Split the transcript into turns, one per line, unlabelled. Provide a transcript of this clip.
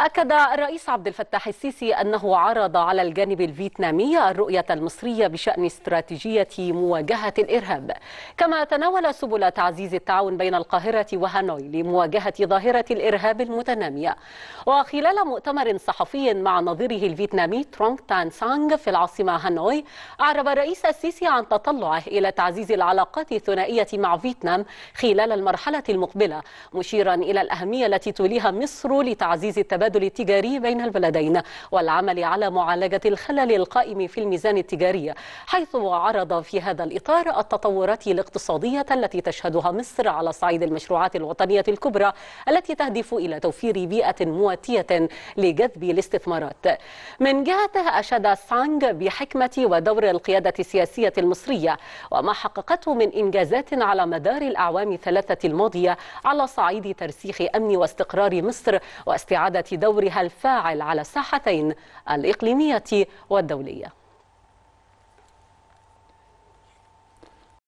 أكد الرئيس عبد الفتاح السيسي أنه عرض على الجانب الفيتنامي الرؤية المصرية بشأن استراتيجية مواجهة الإرهاب كما تناول سبل تعزيز التعاون بين القاهرة وهانوي لمواجهة ظاهرة الإرهاب المتنامية وخلال مؤتمر صحفي مع نظيره الفيتنامي ترونغ تان سانغ في العاصمة هانوي أعرب الرئيس السيسي عن تطلعه إلى تعزيز العلاقات الثنائية مع فيتنام خلال المرحلة المقبلة مشيرا إلى الأهمية التي توليها مصر لتعزيز التبادل التبادل التجاري بين البلدين والعمل على معالجة الخلل القائم في الميزان التجاري حيث عرض في هذا الإطار التطورات الاقتصادية التي تشهدها مصر على صعيد المشروعات الوطنية الكبرى التي تهدف إلى توفير بيئة مواتية لجذب الاستثمارات من جهته أشاد سانغ بحكمة ودور القيادة السياسية المصرية وما حققته من إنجازات على مدار الأعوام الثلاثة الماضية على صعيد ترسيخ أمن واستقرار مصر واستعادة دورها الفاعل على الساحتين الإقليمية والدولية